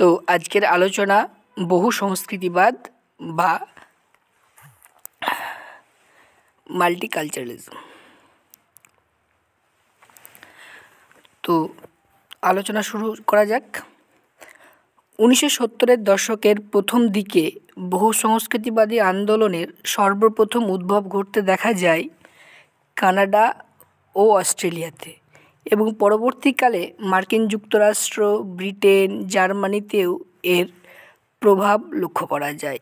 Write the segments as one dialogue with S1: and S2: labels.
S1: তো আজকের আলোচনা বহু সংস্কৃতিবাদ বা মাল্টিকালচারালিজম তো আলোচনা শুরু করা যাক উনিশশো সত্তরের দশকের প্রথম দিকে বহু সংস্কৃতিবাদী আন্দোলনের সর্বপ্রথম উদ্ভব ঘটতে দেখা যায় কানাডা ও অস্ট্রেলিয়াতে এবং পরবর্তীকালে মার্কিন যুক্তরাষ্ট্র ব্রিটেন জার্মানিতেও এর প্রভাব লক্ষ্য করা যায়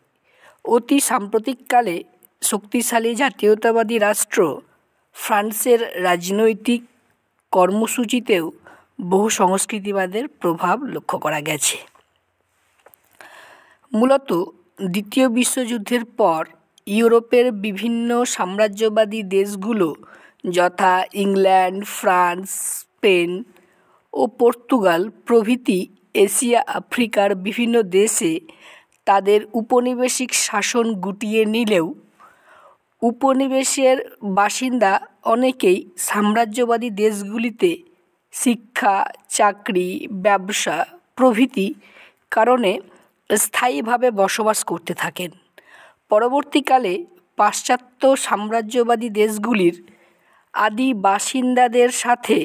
S1: অতি সাম্প্রতিককালে শক্তিশালী জাতীয়তাবাদী রাষ্ট্র ফ্রান্সের রাজনৈতিক কর্মসূচিতেও বহু সংস্কৃতিবাদের প্রভাব লক্ষ্য করা গেছে মূলত দ্বিতীয় বিশ্বযুদ্ধের পর ইউরোপের বিভিন্ন সাম্রাজ্যবাদী দেশগুলো যথা ইংল্যান্ড ফ্রান্স স্পেন ও পর্তুগাল প্রভৃতি এশিয়া আফ্রিকার বিভিন্ন দেশে তাদের উপনিবেশিক শাসন গুটিয়ে নিলেও উপনিবেশের বাসিন্দা অনেকেই সাম্রাজ্যবাদী দেশগুলিতে শিক্ষা চাকরি ব্যবসা প্রভৃতি কারণে স্থায়ীভাবে বসবাস করতে থাকেন পরবর্তীকালে পাশ্চাত্য সাম্রাজ্যবাদী দেশগুলির আদি বাসিন্দাদের সাথে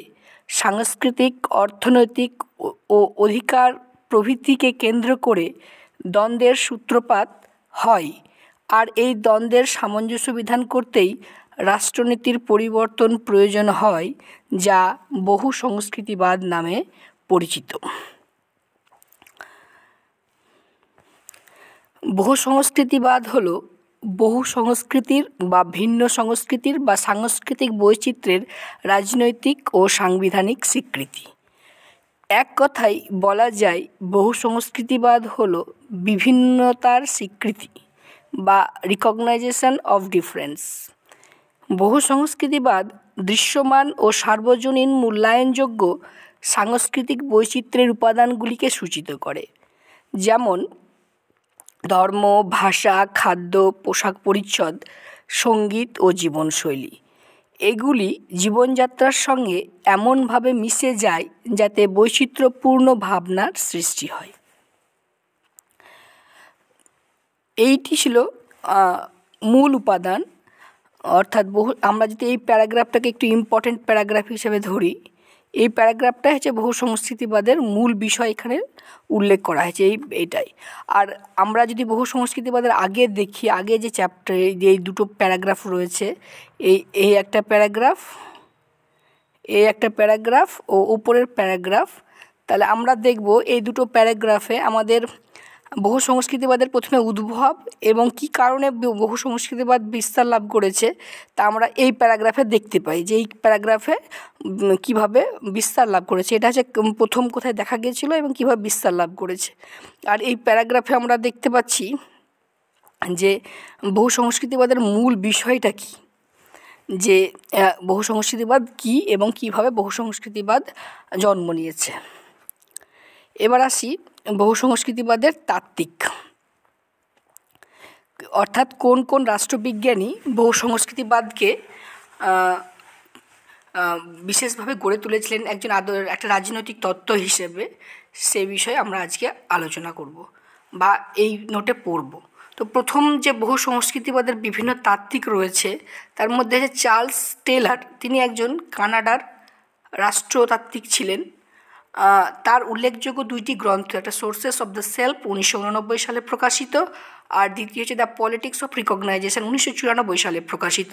S1: সাংস্কৃতিক অর্থনৈতিক ও অধিকার প্রভৃতিকে কেন্দ্র করে দ্বন্দ্বের সূত্রপাত হয় আর এই দ্বন্দ্বের সামঞ্জস্য বিধান করতেই রাষ্ট্রনীতির পরিবর্তন প্রয়োজন হয় যা বহু সংস্কৃতিবাদ নামে পরিচিত বহু সংস্কৃতিবাদ হলো বহু সংস্কৃতির বা ভিন্ন সংস্কৃতির বা সাংস্কৃতিক বৈচিত্র্যের রাজনৈতিক ও সাংবিধানিক স্বীকৃতি এক কথায় বলা যায় বহু সংস্কৃতিবাদ হল বিভিন্নতার স্বীকৃতি বা রিকগনাইজেশন অফ ডিফারেন্স বহু সংস্কৃতিবাদ দৃশ্যমান ও সার্বজনীন মূল্যায়নযোগ্য সাংস্কৃতিক বৈচিত্র্যের উপাদানগুলিকে সূচিত করে যেমন ধর্ম ভাষা খাদ্য পোশাক পরিচ্ছদ সঙ্গীত ও জীবনশৈলী এগুলি জীবনযাত্রার সঙ্গে এমনভাবে মিশে যায় যাতে বৈচিত্র্যপূর্ণ ভাবনার সৃষ্টি হয় এইটি ছিল মূল উপাদান অর্থাৎ বহু আমরা যদি এই প্যারাগ্রাফটাকে একটু ইম্পর্টেন্ট প্যারাগ্রাফ হিসেবে ধরি এই প্যারাগ্রাফটা হচ্ছে বহু সংস্কৃতিবাদের মূল বিষয় এখানে উল্লেখ করা হয়েছে এই এটাই আর আমরা যদি বহু সংস্কৃতিবাদের আগে দেখি আগে যে এই যে এই দুটো প্যারাগ্রাফ রয়েছে এই এই একটা প্যারাগ্রাফ এই একটা প্যারাগ্রাফ ও উপরের প্যারাগ্রাফ তাহলে আমরা দেখব এই দুটো প্যারাগ্রাফে আমাদের বহু সংস্কৃতিবাদের প্রথমে উদ্ভব এবং কি কারণে বহু সংস্কৃতিবাদ বিস্তার লাভ করেছে তা আমরা এই প্যারাগ্রাফে দেখতে পাই যে এই প্যারাগ্রাফে কিভাবে বিস্তার লাভ করেছে এটা হচ্ছে প্রথম কোথায় দেখা গিয়েছিল এবং কিভাবে বিস্তার লাভ করেছে আর এই প্যারাগ্রাফে আমরা দেখতে পাচ্ছি যে বহু সংস্কৃতিবাদের মূল বিষয়টা কী যে বহু সংস্কৃতিবাদ কী এবং কিভাবে বহু সংস্কৃতিবাদ জন্ম নিয়েছে এবার আসি বহু সংস্কৃতিবাদের তাত্ত্বিক অর্থাৎ কোন কোন রাষ্ট্রবিজ্ঞানী বহু সংস্কৃতিবাদকে বিশেষভাবে গড়ে তুলেছিলেন একজন আদর একটা রাজনৈতিক তত্ত্ব হিসেবে সে বিষয়ে আমরা আজকে আলোচনা করব বা এই নোটে পড়ব তো প্রথম যে বহু সংস্কৃতিবাদের বিভিন্ন তাত্ত্বিক রয়েছে তার মধ্যে আছে চার্লস টেলার তিনি একজন কানাডার রাষ্ট্রতাত্ত্বিক ছিলেন তার উল্লেখযোগ্য দুইটি গ্রন্থ একটা সোর্সেস অব দ্য সেলফ উনিশশো সালে প্রকাশিত আর দ্বিতীয় হচ্ছে দ্য পলিটিক্স অফ রিকগনাইজেশন উনিশশো চুরানব্বই সালে প্রকাশিত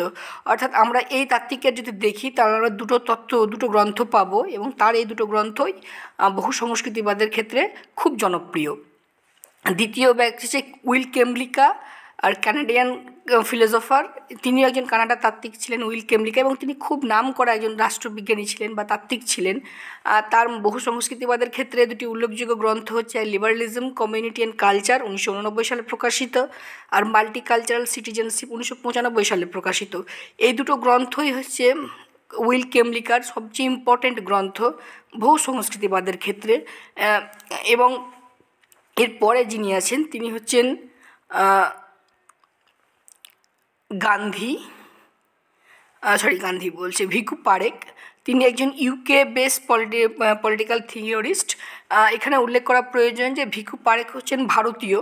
S1: অর্থাৎ আমরা এই তাত্ত্বিকের যদি দেখি তাহলে আমরা দুটো তত্ত্ব দুটো গ্রন্থ পাব এবং তার এই দুটো গ্রন্থই বহু সংস্কৃতিবাদের ক্ষেত্রে খুব জনপ্রিয় দ্বিতীয় ব্যক্তি হচ্ছে উইল কেমলিকা আর কানাডিয়ান ফিলোজফার তিনি একজন কানাডা তাত্ত্বিক ছিলেন উইল কেমলিকা এবং তিনি খুব নাম করা একজন রাষ্ট্রবিজ্ঞানী ছিলেন বা তাত্ত্বিক ছিলেন তার বহু সংস্কৃতিবাদের ক্ষেত্রে দুটি উল্লেখযোগ্য গ্রন্থ হচ্ছে লিবারালিজম কমিউনিটি অ্যান্ড কালচার উনিশশো উননব্বই সালে প্রকাশিত আর মাল্টিকালচারাল সিটিজেনশিপ উনিশশো পঁচানব্বই সালে প্রকাশিত এই দুটো গ্রন্থই হচ্ছে উইল কেমলিকার সবচেয়ে ইম্পর্ট্যান্ট গ্রন্থ বহু সংস্কৃতিবাদের ক্ষেত্রে এবং এরপরে যিনি আছেন তিনি হচ্ছেন গান্ধী সরি গান্ধী বলছে ভিকু পারেক তিনি একজন UK base polity political theorist এখানে উল্লেখ করা প্রয়োজন যে ভিকু পারেক হচ্ছেন ভারতীয়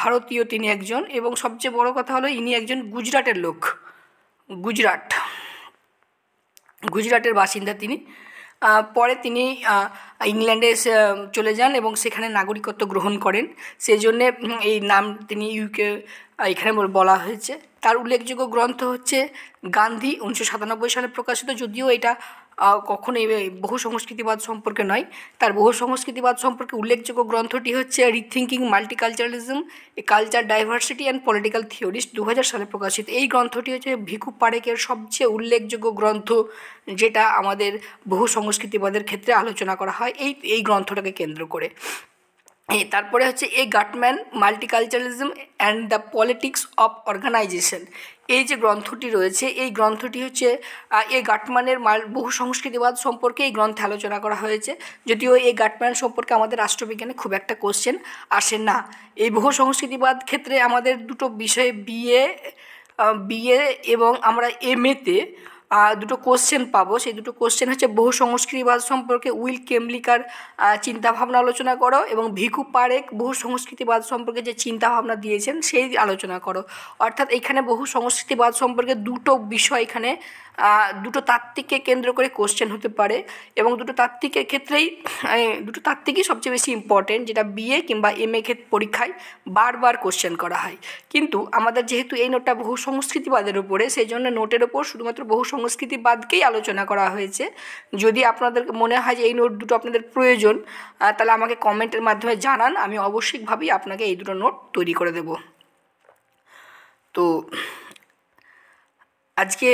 S1: ভারতীয় তিনি একজন এবং সবচেয়ে বড় কথা হলো ইনি একজন গুজরাটের লোক গুজরাট গুজরাটের বাসিন্দা তিনি পরে তিনি ইংল্যান্ডে চলে যান এবং সেখানে নাগরিকত্ব গ্রহণ করেন সেই জন্যে এই নাম তিনি ইউকে এখানে বলা হয়েছে তার উল্লেখযোগ্য গ্রন্থ হচ্ছে গান্ধী উনিশশো সাতানব্বই সালে প্রকাশিত যদিও এটা কখনো বহু সংস্কৃতিবাদ সম্পর্কে নয় তার বহু সংস্কৃতিবাদ সম্পর্কে উল্লেখযোগ্য গ্রন্থটি হচ্ছে rethinking multiculturalism a culture diversity and political theorist দু সালে প্রকাশিত এই গ্রন্থটি হচ্ছে ভিকু পারেকের সবচেয়ে উল্লেখযোগ্য গ্রন্থ যেটা আমাদের বহু সংস্কৃতিবাদের ক্ষেত্রে আলোচনা করা হয় এই এই গ্রন্থটাকে কেন্দ্র করে তারপরে হচ্ছে A Gutmann multiculturalism and the politics of organization এই যে গ্রন্থটি রয়েছে এই গ্রন্থটি হচ্ছে এ গাটমানের মাল বহু সংস্কৃতিবাদ সম্পর্কে এই গ্রন্থে আলোচনা করা হয়েছে যদিও এই গাটমান সম্পর্কে আমাদের রাষ্ট্রবিজ্ঞানে খুব একটা কোশ্চেন আসে না এই বহু সংস্কৃতিবাদ ক্ষেত্রে আমাদের দুটো বিষয়ে বিএ বিএ এবং আমরা এম এতে দুটো কোশ্চেন পাবো সেই দুটো কোশ্চেন হচ্ছে বহু সংস্কৃতিবাদ সম্পর্কে উইল কেমলিকার চিন্তাভাবনা আলোচনা করো এবং ভিকু পারেক বহু সংস্কৃতিবাদ সম্পর্কে যে চিন্তাভাবনা দিয়েছেন সেই আলোচনা করো অর্থাৎ এখানে বহু সংস্কৃতিবাদ সম্পর্কে দুটো বিষয় এখানে দুটো তাত্ত্বিককে কেন্দ্র করে কোশ্চেন হতে পারে এবং দুটো তাত্ত্বিকের ক্ষেত্রেই দুটো তাত্ত্বিকই সবচেয়ে বেশি ইম্পর্টেন্ট যেটা বিএ কিংবা এম এ পরীক্ষায় বারবার কোশ্চেন করা হয় কিন্তু আমাদের যেহেতু এই নোটটা বহু সংস্কৃতিবাদের উপরে সেই জন্য নোটের ওপর শুধুমাত্র বহু সংস্কৃতিবাদকেই আলোচনা করা হয়েছে যদি আপনাদের মনে হয় যে এই নোট দুটো আপনাদের প্রয়োজন তাহলে আমাকে কমেন্টের মাধ্যমে জানান আমি অবশ্যইভাবেই আপনাকে এই দুটো নোট তৈরি করে দেব তো আজকে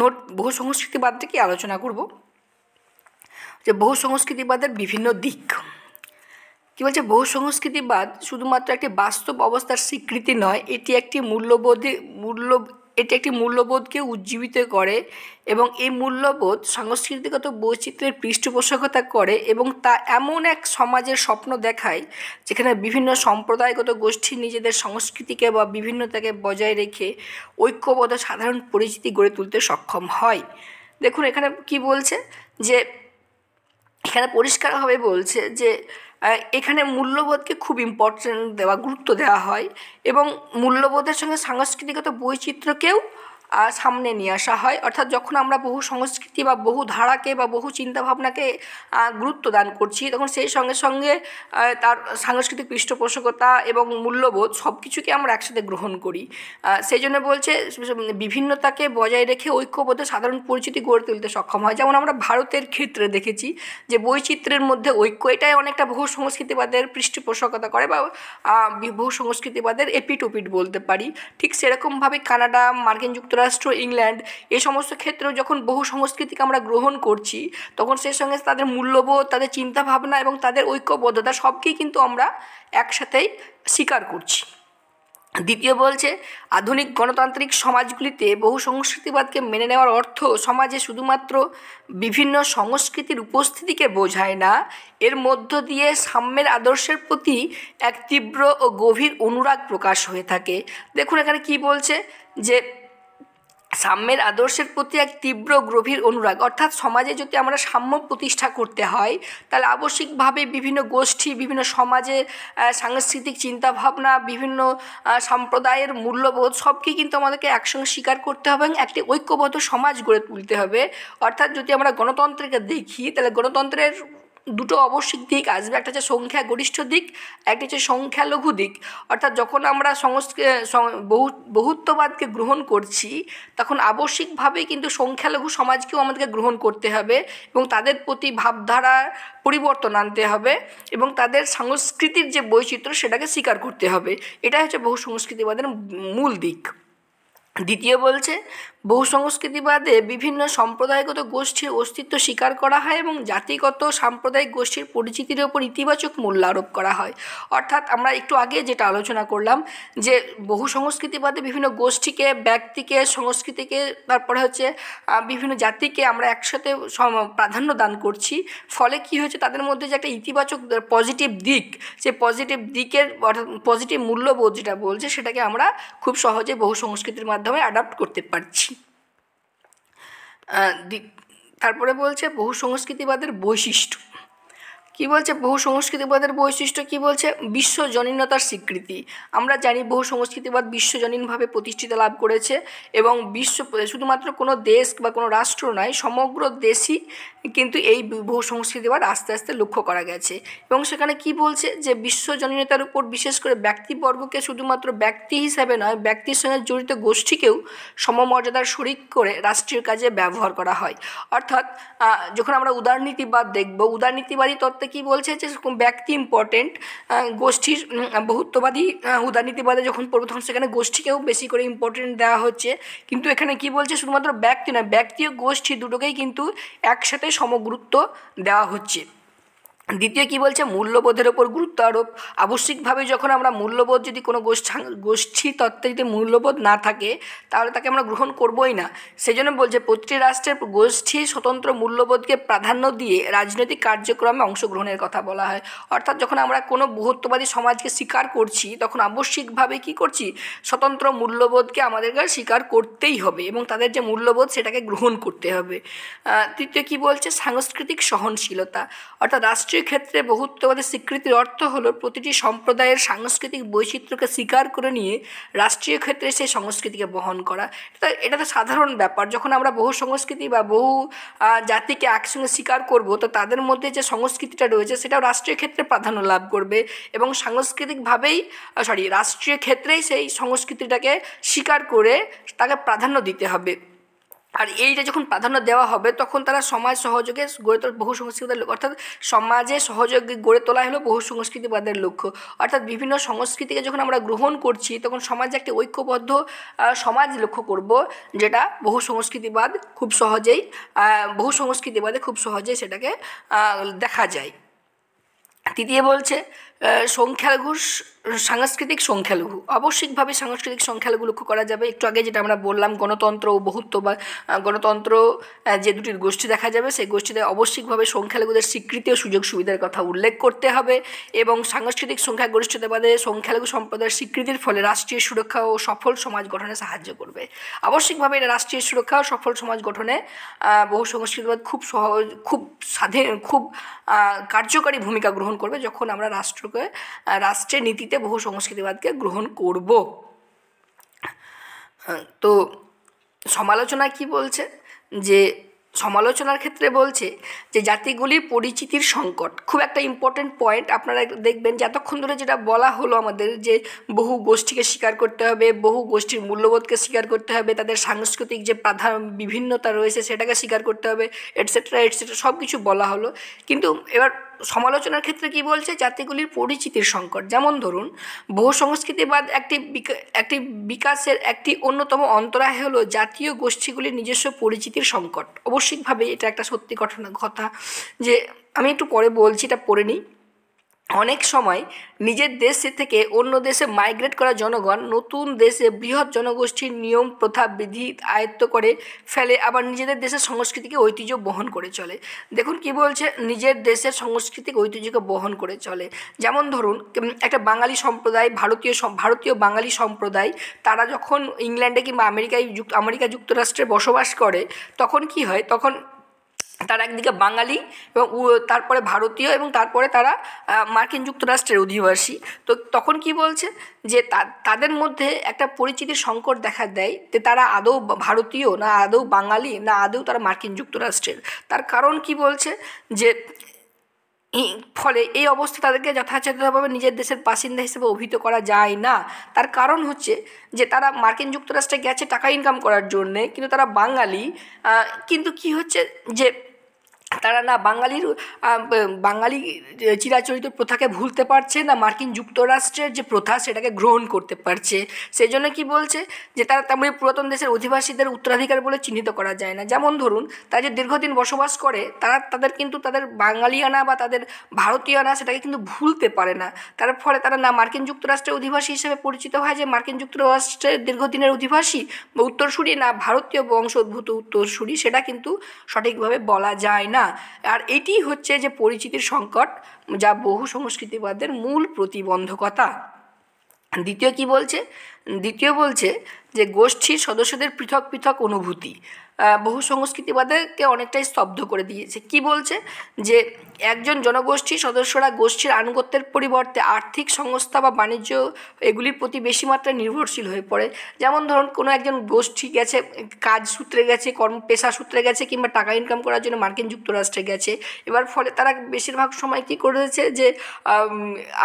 S1: নোট বহু সংস্কৃতিবাদ থেকে আলোচনা করব যে বহু সংস্কৃতিবাদের বিভিন্ন দিক কি বলছে বহু সংস্কৃতিবাদ শুধুমাত্র একটি বাস্তব অবস্থার স্বীকৃতি নয় এটি একটি মূল্যবোধী মূল্য এটি একটি মূল্যবোধকে উজ্জীবিত করে এবং এই মূল্যবোধ সাংস্কৃতিগত বৈচিত্র্যের পৃষ্ঠপোষকতা করে এবং তা এমন এক সমাজের স্বপ্ন দেখায় যেখানে বিভিন্ন সম্প্রদায়গত গোষ্ঠী নিজেদের সংস্কৃতিকে বা বিভিন্নতাকে বজায় রেখে ঐক্যবদ্ধ সাধারণ পরিচিতি গড়ে তুলতে সক্ষম হয় দেখুন এখানে কি বলছে যে এখানে পরিষ্কারভাবে বলছে যে এখানে মূল্যবোধকে খুব ইম্পর্টেন্ট দেওয়া গুরুত্ব দেওয়া হয় এবং মূল্যবোধের সঙ্গে সাংস্কৃতিকতা বৈচিত্র্যকেও সামনে নিয়ে আসা হয় অর্থাৎ যখন আমরা বহু সংস্কৃতি বা বহু ধারাকে বা বহু চিন্তাভাবনাকে গুরুত্ব দান করছি তখন সেই সঙ্গে সঙ্গে তার সাংস্কৃতিক পৃষ্ঠপোষকতা এবং মূল্যবোধ সব কিছুকে আমরা একসাথে গ্রহণ করি সেই জন্য বলছে বিভিন্নতাকে বজায় রেখে ঐক্যবোধে সাধারণ পরিচিতি গড়ে তুলতে সক্ষম হয় যেমন আমরা ভারতের ক্ষেত্রে দেখেছি যে বৈচিত্র্যের মধ্যে ঐক্য এটাই অনেকটা বহু সংস্কৃতিবাদের পৃষ্ঠপোষকতা করে বা বহু সংস্কৃতিবাদের এপিটুপিট বলতে পারি ঠিক সেরকমভাবে কানাডা মার্কিন যুক্তরাষ্ট্র যুক্তরাষ্ট্র ইংল্যান্ড এ সমস্ত ক্ষেত্রেও যখন বহু সংস্কৃতিকে আমরা গ্রহণ করছি তখন সেই সঙ্গে তাদের মূল্যবোধ তাদের চিন্তাভাবনা এবং তাদের ঐক্যবদ্ধতা সবকেই কিন্তু আমরা একসাথেই স্বীকার করছি দ্বিতীয় বলছে আধুনিক গণতান্ত্রিক সমাজগুলিতে বহু সংস্কৃতিবাদকে মেনে নেওয়ার অর্থ সমাজে শুধুমাত্র বিভিন্ন সংস্কৃতির উপস্থিতিকে বোঝায় না এর মধ্য দিয়ে সাম্যের আদর্শের প্রতি এক তীব্র ও গভীর অনুরাগ প্রকাশ হয়ে থাকে দেখুন এখানে কি বলছে যে সাম্যের আদর্শের প্রতি এক তীব্র গভীর অনুরাগ অর্থাৎ সমাজে যদি আমরা সাম্য প্রতিষ্ঠা করতে হয় তাহলে আবশ্যিকভাবে বিভিন্ন গোষ্ঠী বিভিন্ন সমাজের সাংস্কৃতিক চিন্তাভাবনা বিভিন্ন সম্প্রদায়ের মূল্যবোধ সবকে কিন্তু আমাদেরকে একসঙ্গে স্বীকার করতে হবে এবং একটি ঐক্যবদ্ধ সমাজ গড়ে তুলতে হবে অর্থাৎ যদি আমরা গণতন্ত্রকে দেখি তাহলে গণতন্ত্রের দুটো অবশ্যিক দিক আসবে একটা হচ্ছে সংখ্যা গরিষ্ঠ দিক একটা হচ্ছে সংখ্যালঘু দিক অর্থাৎ যখন আমরা সংস্কৃ বহু বহুত্ববাদকে গ্রহণ করছি তখন আবশ্যিকভাবে কিন্তু সংখ্যালঘু সমাজকেও আমাদেরকে গ্রহণ করতে হবে এবং তাদের প্রতি ভাবধারা পরিবর্তন আনতে হবে এবং তাদের সংস্কৃতির যে বৈচিত্র্য সেটাকে স্বীকার করতে হবে এটাই হচ্ছে বহু সংস্কৃতিবাদের মূল দিক দ্বিতীয় বলছে বহু সংস্কৃতিবাদে বিভিন্ন সম্প্রদায়গত গোষ্ঠীর অস্তিত্ব স্বীকার করা হয় এবং জাতিগত সাম্প্রদায়িক গোষ্ঠীর পরিচিতির ওপর ইতিবাচক মূল্য আরোপ করা হয় অর্থাৎ আমরা একটু আগে যেটা আলোচনা করলাম যে বহু সংস্কৃতিবাদে বিভিন্ন গোষ্ঠীকে ব্যক্তিকে সংস্কৃতিকে তারপরে হচ্ছে বিভিন্ন জাতিকে আমরা একসাথে প্রাধান্য দান করছি ফলে কি হয়েছে তাদের মধ্যে যে একটা ইতিবাচক পজিটিভ দিক সে পজিটিভ দিকের অর্থাৎ পজিটিভ মূল্যবোধ যেটা বলছে সেটাকে আমরা খুব সহজে বহু সংস্কৃতির মাধ্যমে অ্যাডাপ্ট করতে পারছি তারপরে বলছে বহু সংস্কৃতিবাদের বৈশিষ্ট্য কি বলছে বহু সংস্কৃতিবাদের বৈশিষ্ট্য কি বলছে বিশ্বজনীনতার স্বীকৃতি আমরা জানি বহু সংস্কৃতিবাদ বিশ্বজনীনভাবে প্রতিষ্ঠিতা লাভ করেছে এবং বিশ্ব শুধুমাত্র কোনো দেশ বা কোনো রাষ্ট্র নয় সমগ্র দেশই কিন্তু এই বহু সংস্কৃতিবাদ আস্তে আস্তে লক্ষ্য করা গেছে এবং সেখানে কি বলছে যে বিশ্বজনীনতার উপর বিশেষ করে ব্যক্তিবর্গকে শুধুমাত্র ব্যক্তি হিসাবে নয় ব্যক্তির সঙ্গে জড়িত গোষ্ঠীকেও সমমর্যাদার শরিক করে রাষ্ট্রীয় কাজে ব্যবহার করা হয় অর্থাৎ যখন আমরা উদারনীতিবাদ দেখব উদারনীতিবাদী তত্ত্বে বলতে কি বলছে যে ব্যক্তি ইম্পর্টেন্ট গোষ্ঠীর বহুত্ববাদী উদারনীতিবাদে যখন পড়ব তখন সেখানে গোষ্ঠীকেও বেশি করে ইম্পর্টেন্ট দেওয়া হচ্ছে কিন্তু এখানে কি বলছে শুধুমাত্র ব্যক্তি নয় ব্যক্তি ও গোষ্ঠী দুটোকেই কিন্তু একসাথে সমগুরুত্ব দেওয়া হচ্ছে দ্বিতীয় কি বলছে মূল্যবোধের ওপর গুরুত্ব আরোপ আবশ্যিকভাবে যখন আমরা মূল্যবোধ যদি কোনো গোষ্ঠা গোষ্ঠী তত্ত্বে যদি মূল্যবোধ না থাকে তাহলে তাকে আমরা গ্রহণ করবই না সেজন্য বলছে প্রতিটি রাষ্ট্রের গোষ্ঠী স্বতন্ত্র মূল্যবোধকে প্রাধান্য দিয়ে রাজনৈতিক কার্যক্রমে অংশগ্রহণের কথা বলা হয় অর্থাৎ যখন আমরা কোনো বহুত্ববাদী সমাজকে স্বীকার করছি তখন আবশ্যিকভাবে কি করছি স্বতন্ত্র মূল্যবোধকে আমাদেরকে স্বীকার করতেই হবে এবং তাদের যে মূল্যবোধ সেটাকে গ্রহণ করতে হবে তৃতীয় কি বলছে সাংস্কৃতিক সহনশীলতা অর্থাৎ রাষ্ট্র রাষ্ট্রীয় ক্ষেত্রে বহুত্ববাদী স্বীকৃতির অর্থ হলো প্রতিটি সম্প্রদায়ের সাংস্কৃতিক বৈচিত্র্যকে স্বীকার করে নিয়ে রাষ্ট্রীয় ক্ষেত্রে সেই সংস্কৃতিকে বহন করা এটা এটা তো সাধারণ ব্যাপার যখন আমরা বহু সংস্কৃতি বা বহু জাতিকে একসঙ্গে স্বীকার করব তো তাদের মধ্যে যে সংস্কৃতিটা রয়েছে সেটাও রাষ্ট্রীয় ক্ষেত্রে প্রাধান্য লাভ করবে এবং সাংস্কৃতিকভাবেই সরি রাষ্ট্রীয় ক্ষেত্রেই সেই সংস্কৃতিটাকে স্বীকার করে তাকে প্রাধান্য দিতে হবে আর এইটা যখন প্রাধান্য দেওয়া হবে তখন তারা সমাজ সহযোগে গড়ে তোলা বহু সংস্কৃতির লক্ষ্য অর্থাৎ সমাজে সহযোগে গড়ে তোলা হলো বহু সংস্কৃতিবাদের লক্ষ্য অর্থাৎ বিভিন্ন সংস্কৃতিকে যখন আমরা গ্রহণ করছি তখন সমাজে একটি ঐক্যবদ্ধ সমাজ লক্ষ্য করব যেটা বহু সংস্কৃতিবাদ খুব সহজেই বহু সংস্কৃতিবাদে খুব সহজেই সেটাকে দেখা যায় তৃতীয় বলছে সংখ্যালঘু সাংস্কৃতিক সংখ্যালঘু আবশ্যিকভাবে সাংস্কৃতিক সংখ্যালঘু লক্ষ্য করা যাবে একটু আগে যেটা আমরা বললাম গণতন্ত্র ও বহুত্ব বা গণতন্ত্র যে দুটি গোষ্ঠী দেখা যাবে সেই গোষ্ঠীতে অবশ্যইভাবে সংখ্যালঘুদের স্বীকৃতি ও সুযোগ সুবিধার কথা উল্লেখ করতে হবে এবং সাংস্কৃতিক সংখ্যাগরিষ্ঠতাবাদে সংখ্যালঘু সম্প্রদায়ের স্বীকৃতির ফলে রাষ্ট্রীয় সুরক্ষা ও সফল সমাজ গঠনে সাহায্য করবে আবশ্যিকভাবে এটা রাষ্ট্রীয় সুরক্ষা ও সফল সমাজ গঠনে বহু সংস্কৃতিবাদ খুব সহজ খুব স্বাধীন খুব কার্যকারী ভূমিকা গ্রহণ করবে যখন আমরা রাষ্ট্রকে রাষ্ট্রের নীতিতে ভিত্তিতে বহু সংস্কৃতিবাদকে গ্রহণ করব হ্যাঁ, তো সমালোচনা কি বলছে যে সমালোচনার ক্ষেত্রে বলছে যে জাতিগুলির পরিচিতির সংকট খুব একটা ইম্পর্টেন্ট পয়েন্ট আপনারা দেখবেন যতক্ষণ ধরে যেটা বলা হলো আমাদের যে বহু গোষ্ঠীকে স্বীকার করতে হবে বহু গোষ্ঠীর মূল্যবোধকে স্বীকার করতে হবে তাদের সাংস্কৃতিক যে প্রাধান্য বিভিন্নতা রয়েছে সেটাকে স্বীকার করতে হবে এটসেট্রা এটসেট্রা সব কিছু বলা হলো কিন্তু এবার সমালোচনার ক্ষেত্রে কি বলছে জাতিগুলির পরিচিতির সংকট যেমন ধরুন বহু সংস্কৃতিবাদ একটি একটি বিকাশের একটি অন্যতম অন্তরায় হলো জাতীয় গোষ্ঠীগুলির নিজস্ব পরিচিতির সংকট অবশ্যইভাবে এটা একটা সত্যি ঘটনা কথা যে আমি একটু পরে বলছি এটা পড়ে নিই অনেক সময় নিজের দেশে থেকে অন্য দেশে মাইগ্রেট করা জনগণ নতুন দেশে বৃহৎ জনগোষ্ঠীর নিয়ম প্রথা বিধি আয়ত্ত করে ফেলে আবার নিজেদের দেশের সংস্কৃতিকে ঐতিহ্য বহন করে চলে দেখুন কি বলছে নিজের দেশের সাংস্কৃতিক ঐতিহ্যকে বহন করে চলে যেমন ধরুন একটা বাঙালি সম্প্রদায় ভারতীয় ভারতীয় বাঙালি সম্প্রদায় তারা যখন ইংল্যান্ডে কিংবা আমেরিকায় আমেরিকা যুক্তরাষ্ট্রে বসবাস করে তখন কি হয় তখন তারা একদিকে বাঙালি এবং তারপরে ভারতীয় এবং তারপরে তারা মার্কিন যুক্তরাষ্ট্রের অধিবাসী তো তখন কি বলছে যে তাদের মধ্যে একটা পরিচিতির সংকট দেখা দেয় যে তারা আদৌ ভারতীয় না আদৌ বাঙালি না আদৌ তারা মার্কিন যুক্তরাষ্ট্রের তার কারণ কি বলছে যে ফলে এই অবস্থা তাদেরকে যথাযথভাবে নিজের দেশের বাসিন্দা হিসেবে অভিহিত করা যায় না তার কারণ হচ্ছে যে তারা মার্কিন যুক্তরাষ্ট্রে গেছে টাকা ইনকাম করার জন্যে কিন্তু তারা বাঙালি কিন্তু কি হচ্ছে যে তারা না বাঙালির বাঙালি চিরাচরিত প্রথাকে ভুলতে পারছে না মার্কিন যুক্তরাষ্ট্রের যে প্রথা সেটাকে গ্রহণ করতে পারছে সেই জন্য কী বলছে যে তারা তেমনি পুরাতন দেশের অধিবাসীদের উত্তরাধিকার বলে চিহ্নিত করা যায় না যেমন ধরুন তারা যে দীর্ঘদিন বসবাস করে তারা তাদের কিন্তু তাদের বাঙালিয়ানা বা তাদের ভারতীয়ানা সেটাকে কিন্তু ভুলতে পারে না তার ফলে তারা না মার্কিন যুক্তরাষ্ট্রের অধিবাসী হিসেবে পরিচিত হয় যে মার্কিন যুক্তরাষ্ট্রের দীর্ঘদিনের অধিবাসী বা উত্তরসূরি না ভারতীয় বংশোদ্ভূত উত্তরসূরি সেটা কিন্তু সঠিকভাবে বলা যায় না না হ্যাঁ, আর এটি হচ্ছে যে পরিচিতির সংকট যা বহু সংস্কৃতিবাদের মূল প্রতিবন্ধকতা দ্বিতীয় কি বলছে দ্বিতীয় বলছে যে গোষ্ঠীর সদস্যদের পৃথক পৃথক অনুভূতি বহু সংস্কৃতিবাদেরকে অনেকটাই স্তব্ধ করে দিয়েছে কি বলছে যে একজন জনগোষ্ঠীর সদস্যরা গোষ্ঠীর আনুগত্যের পরিবর্তে আর্থিক সংস্থা বা বাণিজ্য এগুলির প্রতি বেশি মাত্রায় নির্ভরশীল হয়ে পড়ে যেমন ধরুন কোনো একজন গোষ্ঠী গেছে কাজ সূত্রে গেছে কর্ম পেশা সূত্রে গেছে কিংবা টাকা ইনকাম করার জন্য মার্কিন যুক্তরাষ্ট্রে গেছে এবার ফলে তারা বেশিরভাগ সময় কী করেছে যে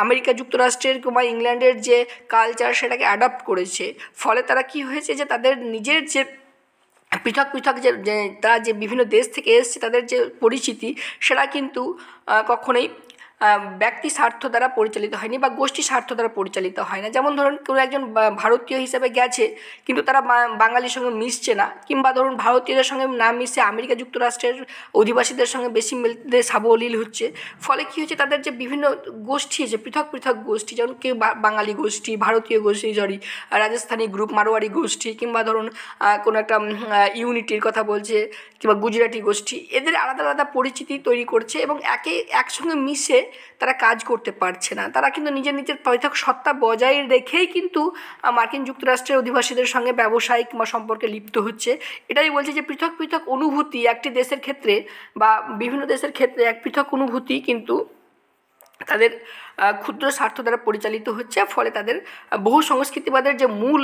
S1: আমেরিকা যুক্তরাষ্ট্রের কিংবা ইংল্যান্ডের যে কালচার সেটাকে অ্যাডাপ্ট করেছে ফলে তারা কি হয়েছে যে তাদের নিজের যে পৃথক পৃথক যে তারা যে বিভিন্ন দেশ থেকে এসছে তাদের যে পরিচিতি সেটা কিন্তু কখনোই ব্যক্তি স্বার্থ দ্বারা পরিচালিত হয়নি বা গোষ্ঠী স্বার্থ দ্বারা পরিচালিত হয় না যেমন ধরুন কোনো একজন ভারতীয় হিসেবে গেছে কিন্তু তারা বাঙালির সঙ্গে মিশছে না কিংবা ধরুন ভারতীয়দের সঙ্গে না মিশে আমেরিকা যুক্তরাষ্ট্রের অধিবাসীদের সঙ্গে বেশি মিলতে সাবলীল হচ্ছে ফলে কী হচ্ছে তাদের যে বিভিন্ন গোষ্ঠী যে পৃথক পৃথক গোষ্ঠী যেমন কেউ বাঙালি গোষ্ঠী ভারতীয় গোষ্ঠী সরি রাজস্থানী গ্রুপ মারোয়ারি গোষ্ঠী কিংবা ধরুন কোনো একটা ইউনিটির কথা বলছে কিংবা গুজরাটি গোষ্ঠী এদের আলাদা আলাদা পরিচিতি তৈরি করছে এবং একে একসঙ্গে মিশে তারা কাজ করতে পারছে না তারা কিন্তু নিজের নিজের পৃথক সত্তা বজায় রেখেই কিন্তু মার্কিন যুক্তরাষ্ট্রের অধিবাসীদের সঙ্গে ব্যবসায়িক বা সম্পর্কে লিপ্ত হচ্ছে এটাই বলছে যে পৃথক পৃথক অনুভূতি একটি দেশের ক্ষেত্রে বা বিভিন্ন দেশের ক্ষেত্রে এক পৃথক অনুভূতি কিন্তু তাদের ক্ষুদ্র স্বার্থ দ্বারা পরিচালিত হচ্ছে ফলে তাদের বহু সংস্কৃতিবাদের যে মূল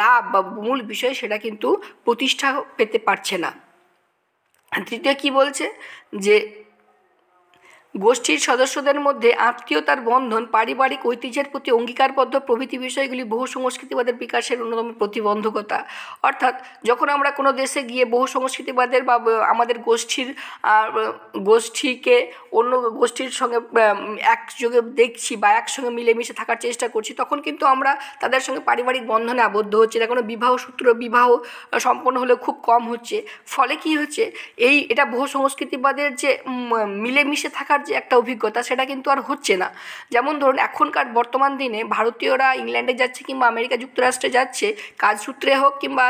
S1: লাভ বা মূল বিষয় সেটা কিন্তু প্রতিষ্ঠা পেতে পারছে না তৃতীয় কি বলছে যে গোষ্ঠীর সদস্যদের মধ্যে আত্মীয়তার বন্ধন পারিবারিক ঐতিহ্যের প্রতি অঙ্গীকারবদ্ধ প্রভৃতি বিষয়গুলি বহু সংস্কৃতিবাদের বিকাশের অন্যতম প্রতিবন্ধকতা অর্থাৎ যখন আমরা কোনো দেশে গিয়ে বহু সংস্কৃতিবাদের বা আমাদের গোষ্ঠীর গোষ্ঠীকে অন্য গোষ্ঠীর সঙ্গে একযোগে দেখছি বা একসঙ্গে মিলেমিশে থাকার চেষ্টা করছি তখন কিন্তু আমরা তাদের সঙ্গে পারিবারিক বন্ধনে আবদ্ধ হচ্ছে না কোনো বিবাহ সূত্র বিবাহ সম্পন্ন হলে খুব কম হচ্ছে ফলে কি হচ্ছে এই এটা বহু সংস্কৃতিবাদের যে মিলেমিশে থাকার খেলার যে একটা অভিজ্ঞতা সেটা কিন্তু আর হচ্ছে না যেমন ধরুন এখনকার বর্তমান দিনে ভারতীয়রা ইংল্যান্ডে যাচ্ছে কিংবা আমেরিকা যুক্তরাষ্ট্রে যাচ্ছে কাজ সূত্রে হোক কিংবা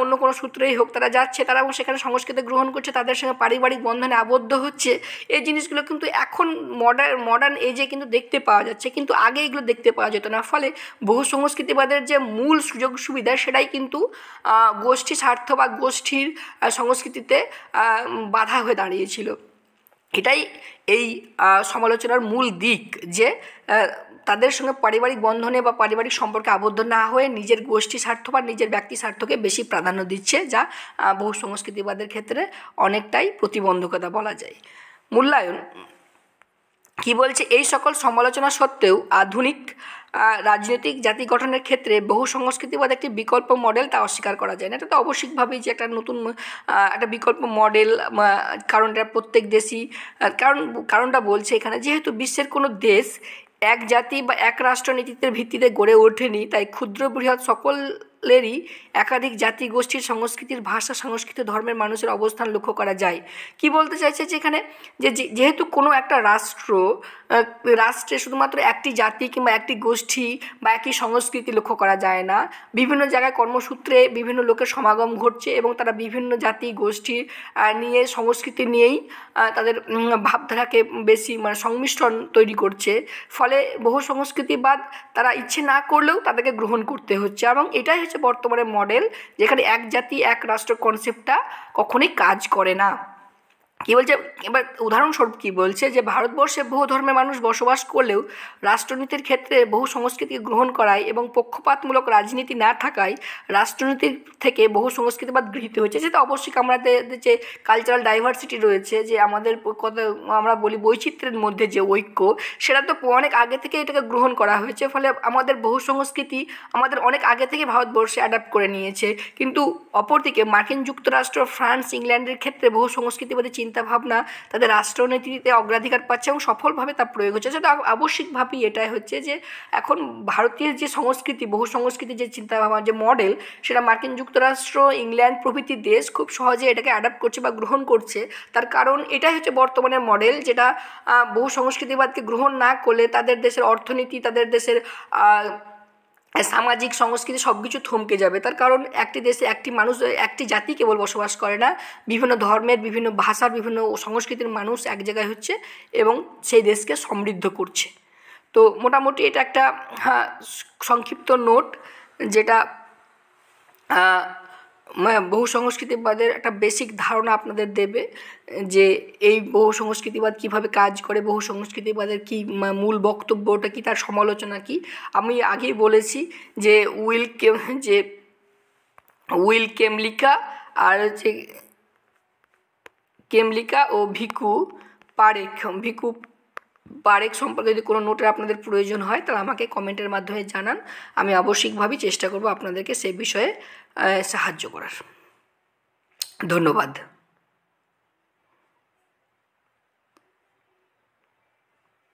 S1: অন্য কোনো সূত্রেই হোক তারা যাচ্ছে তারা সেখানে সংস্কৃতি গ্রহণ করছে তাদের সঙ্গে পারিবারিক বন্ধনে আবদ্ধ হচ্ছে এই জিনিসগুলো কিন্তু এখন মডার্ন মডার্ন এজে কিন্তু দেখতে পাওয়া যাচ্ছে কিন্তু আগে এগুলো দেখতে পাওয়া যেত না ফলে বহু সংস্কৃতিবাদের যে মূল সুযোগ সুবিধা সেটাই কিন্তু গোষ্ঠী স্বার্থ বা গোষ্ঠীর সংস্কৃতিতে বাধা হয়ে দাঁড়িয়েছিল এটাই এই সমালোচনার মূল দিক যে তাদের সঙ্গে পারিবারিক বন্ধনে বা পারিবারিক সম্পর্কে আবদ্ধ না হয়ে নিজের গোষ্ঠী স্বার্থ বা নিজের ব্যক্তি স্বার্থকে বেশি প্রাধান্য দিচ্ছে যা বহু সংস্কৃতিবাদের ক্ষেত্রে অনেকটাই প্রতিবন্ধকতা বলা যায় মূল্যায়ন কি বলছে এই সকল সমালোচনা সত্ত্বেও আধুনিক রাজনৈতিক জাতি গঠনের ক্ষেত্রে বহু সংস্কৃতিবাদ একটি বিকল্প মডেল তা অস্বীকার করা যায় না এটা তো অবশ্যইভাবেই যে একটা নতুন একটা বিকল্প মডেল কারণ এটা প্রত্যেক দেশই কারণ কারণটা বলছে এখানে যেহেতু বিশ্বের কোনো দেশ এক জাতি বা এক রাষ্ট্রনীতিত্বের ভিত্তিতে গড়ে ওঠেনি তাই ক্ষুদ্র বৃহৎ সকল সকলেরই একাধিক জাতি গোষ্ঠীর সংস্কৃতির ভাষা সংস্কৃত ধর্মের মানুষের অবস্থান লক্ষ্য করা যায় কি বলতে চাইছে যে এখানে যে যেহেতু কোনো একটা রাষ্ট্র রাষ্ট্রে শুধুমাত্র একটি জাতি কিংবা একটি গোষ্ঠী বা একই সংস্কৃতি লক্ষ্য করা যায় না বিভিন্ন জায়গায় কর্মসূত্রে বিভিন্ন লোকের সমাগম ঘটছে এবং তারা বিভিন্ন জাতি গোষ্ঠী নিয়ে সংস্কৃতি নিয়েই তাদের ভাবধারাকে বেশি মানে সংমিশ্রণ তৈরি করছে ফলে বহু সংস্কৃতিবাদ তারা ইচ্ছে না করলেও তাদেরকে গ্রহণ করতে হচ্ছে এবং এটাই হচ্ছে বর্তমানে মডেল যেখানে এক জাতি এক রাষ্ট্র কনসেপ্টটা কখনোই কাজ করে না কী বলছে এবার উদাহরণস্বরূপ কী বলছে যে ভারতবর্ষে বহু ধর্মের মানুষ বসবাস করলেও রাষ্ট্রনীতির ক্ষেত্রে বহু সংস্কৃতি গ্রহণ করায় এবং পক্ষপাতমূলক রাজনীতি না থাকায় রাষ্ট্রনীতির থেকে বহু সংস্কৃতিবাদ গৃহীত হয়েছে সেটা অবশ্যই আমাদের যে কালচারাল ডাইভার্সিটি রয়েছে যে আমাদের কত আমরা বলি বৈচিত্র্যের মধ্যে যে ঐক্য সেটা তো অনেক আগে থেকে এটাকে গ্রহণ করা হয়েছে ফলে আমাদের বহু সংস্কৃতি আমাদের অনেক আগে থেকে ভারতবর্ষে অ্যাডাপ্ট করে নিয়েছে কিন্তু অপরদিকে মার্কিন যুক্তরাষ্ট্র ফ্রান্স ইংল্যান্ডের ক্ষেত্রে বহু সংস্কৃতিবাদী চিন্তা চিন্তাভাবনা তাদের রাষ্ট্রনীতিতে অগ্রাধিকার পাচ্ছে এবং সফলভাবে তা প্রয়োগ হচ্ছে যেটা আবশ্যিকভাবেই এটাই হচ্ছে যে এখন ভারতীয় যে সংস্কৃতি বহু সংস্কৃতি যে চিন্তাভাবনা যে মডেল সেটা মার্কিন যুক্তরাষ্ট্র ইংল্যান্ড প্রভৃতি দেশ খুব সহজে এটাকে অ্যাডাপ্ট করছে বা গ্রহণ করছে তার কারণ এটাই হচ্ছে বর্তমানের মডেল যেটা বহু সংস্কৃতিবাদকে গ্রহণ না করলে তাদের দেশের অর্থনীতি তাদের দেশের সামাজিক সংস্কৃতি সব কিছু থমকে যাবে তার কারণ একটি দেশে একটি মানুষ একটি জাতি কেবল বসবাস করে না বিভিন্ন ধর্মের বিভিন্ন ভাষার বিভিন্ন সংস্কৃতির মানুষ এক জায়গায় হচ্ছে এবং সেই দেশকে সমৃদ্ধ করছে তো মোটামুটি এটা একটা হ্যাঁ, সংক্ষিপ্ত নোট যেটা মানে বহু সংস্কৃতিবাদের একটা বেসিক ধারণা আপনাদের দেবে যে এই বহু সংস্কৃতিবাদ কীভাবে কাজ করে বহু সংস্কৃতিবাদের কী মূল বক্তব্যটা কী তার সমালোচনা কী আমি আগেই বলেছি যে উইল কেম যে উইল কেমলিকা আর হচ্ছে কেমলিকা ও ভিকু পারেক ভিকু পারেক সম্পর্কে যদি কোনো নোটের আপনাদের প্রয়োজন হয় তাহলে আমাকে কমেন্টের মাধ্যমে জানান আমি আবশ্যিকভাবেই চেষ্টা করব আপনাদেরকে সে বিষয়ে সাহায্য করার ধন্যবাদ